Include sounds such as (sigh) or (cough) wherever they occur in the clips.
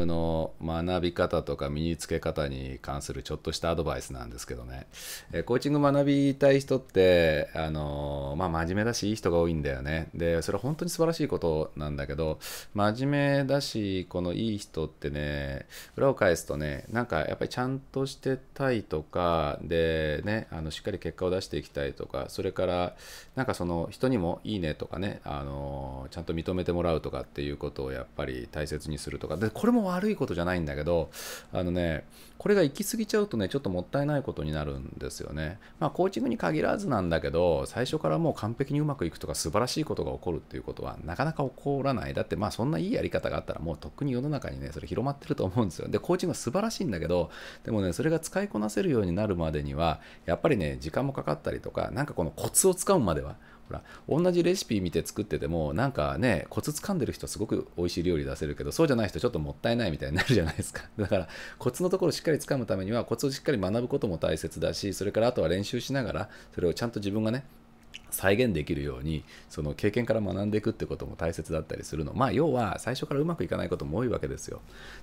グの学び方とか身につけ方に関するちょっとしたアドバイスなんですけどね、えコーチング学びたい人ってあの、まあ、真面目だしいい人が多いんだよねでそれは本当に素晴らしいことなんだけど真面目だしこのいい人ってね裏を返すとねなんかやっぱりちゃんとしてたいとかでねあのしっかり結果を出していきたいとかそれからなんかその人にもいいねとかねあのちゃんと認めてもらうとかっていうことをやっぱり大切にするとかでこれも悪いことじゃないんだけど、あのね、これが行き過ぎちゃうとね、ちょっともったいないことになるんですよね。まあ、コーチングに限らずなんだけど、最初からもう完璧にうまくいくとか素晴らしいことが起こるっていうことはなかなか起こらない。だって、まあ、そんないいやり方があったらもうとっくに世の中にね、それ広まってると思うんですよ。で、コーチングは素晴らしいんだけど、でもね、それが使いこなせるようになるまでには、やっぱりね、時間もかかったりとか、なんかこのコツを使うまでは、ほら同じレシピ見て作っててもなんかねコツ掴んでる人すごく美味しい料理出せるけどそうじゃない人ちょっともったいないみたいになるじゃないですか (laughs) だからコツのところをしっかりつかむためにはコツをしっかり学ぶことも大切だしそれからあとは練習しながらそれをちゃんと自分がね再現できるようにその経験から学んでいくってことも大切だったりするのまあ要は最初からうまくいかないことも多いわけですよ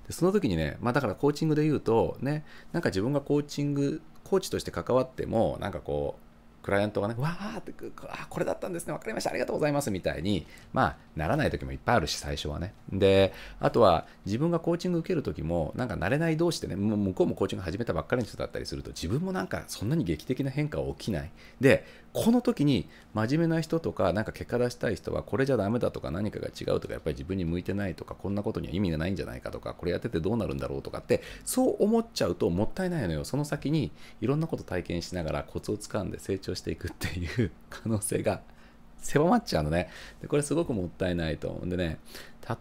でその時にねまあだからコーチングで言うとねなんか自分がコーチングコーチとして関わってもなんかこうクライアントがね、わーって、あこれだったんですね、わかりました、ありがとうございますみたいに、まあ、ならない時もいっぱいあるし、最初はね。で、あとは、自分がコーチング受ける時も、なんか慣れない同士でね、もう向こうもコーチング始めたばっかりの人だったりすると、自分もなんかそんなに劇的な変化は起きない。で、この時に、真面目な人とか、なんか結果出したい人は、これじゃダメだとか、何かが違うとか、やっぱり自分に向いてないとか、こんなことには意味がないんじゃないかとか、これやっててどうなるんだろうとかって、そう思っちゃうともったいないのよ。その先に、いろんなこと体験しながら、コツをつかんで成長していくっていう可能性が (laughs) 狭まっちゃうのね。で、これすごくもったいないと思うんでね、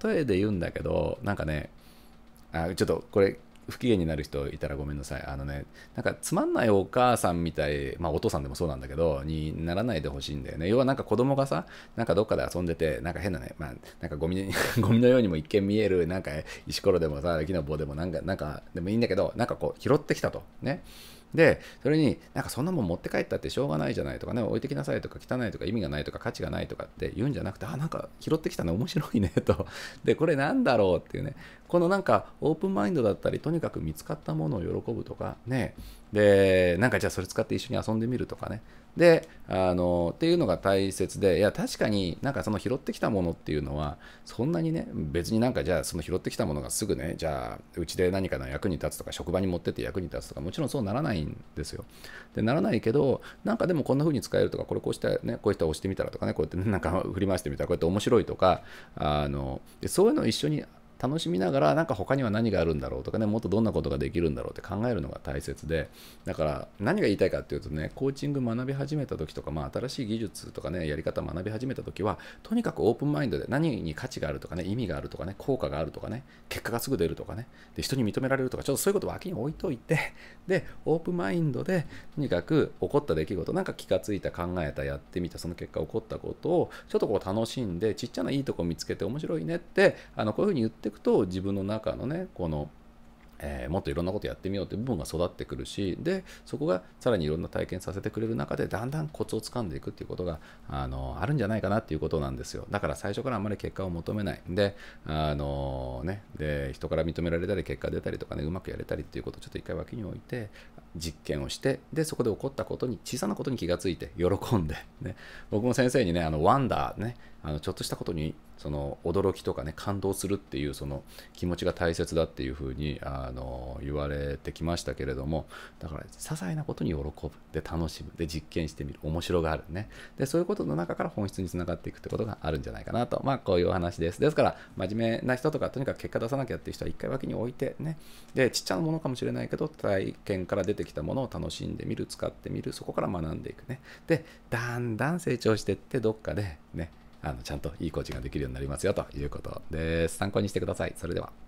例えで言うんだけど、なんかね、あちょっとこれ、不機嫌になる人いたらごめんなさい。あのね、なんかつまんないお母さんみたい、まあお父さんでもそうなんだけど、にならないでほしいんだよね。要はなんか子供がさ、なんかどっかで遊んでて、なんか変なね、まあなんかゴミ (laughs) ゴミのようにも一見見える、なんか石ころでもさ、木の棒でもなんか、なんかでもいいんだけど、なんかこう拾ってきたと。ね。で、それになんかそんなもん持って帰ったってしょうがないじゃないとかね、置いてきなさいとか汚いとか意味がないとか価値がないとかって言うんじゃなくて、あ、なんか拾ってきたの面白いねと。(laughs) で、これなんだろうっていうね、このなんかオープンマインドだったり、とにかく見つかったものを喜ぶとかね、で、なんかじゃあそれ使って一緒に遊んでみるとかね、であのっていうのが大切でいや確かになんかその拾ってきたものっていうのはそんなにね別になんかじゃあその拾ってきたものがすぐねじゃあうちで何かの役に立つとか職場に持ってって役に立つとかもちろんそうならないんですよでならないけどなんかでもこんな風に使えるとかこれこうしたねこういった押してみたらとかねこうやってなんか振り回してみたらこうやって面白いとかあのそういうの一緒に楽しみながらなんか他には何があるんだろうとかねもっとどんなことができるんだろうって考えるのが大切でだから何が言いたいかっていうとねコーチング学び始めた時とか、まあ、新しい技術とかねやり方学び始めた時はとにかくオープンマインドで何に価値があるとかね意味があるとかね効果があるとかね結果がすぐ出るとかねで人に認められるとかちょっとそういうことを脇に置いといて (laughs) でオープンマインドでとにかく起こった出来事なんか気がついた考えたやってみたその結果起こったことをちょっとこう楽しんでちっちゃないいとこ見つけて面白いねってあのこういうふうに言ってていくと自分の中のねこのえー、もっといろんなことやってみようという部分が育ってくるしでそこがさらにいろんな体験させてくれる中でだんだんコツをつかんでいくっていうことがあのあるんじゃないかなっていうことなんですよだから最初からあんまり結果を求めないであの、ね、で人から認められたり結果出たりとかねうまくやれたりっていうことをちょっと一回脇に置いて実験をしてでそこで起こったことに小さなことに気がついて喜んで、ね、僕も先生にねあのワンダーねあのちょっとしたことにその驚きとかね感動するっていうその気持ちが大切だっていうふうにあの言われてきましたけれどもだから些細なことに喜ぶで楽しむで実験してみる面白があるねでそういうことの中から本質につながっていくってことがあるんじゃないかなとまあこういうお話ですですから真面目な人とかとにかく結果出さなきゃっていう人は一回脇に置いてねでちっちゃなものかもしれないけど体験から出てきたものを楽しんでみる使ってみるそこから学んでいくねでだんだん成長してってどっかでねあのちゃんといいコーチができるようになりますよということです。参考にしてください。それでは。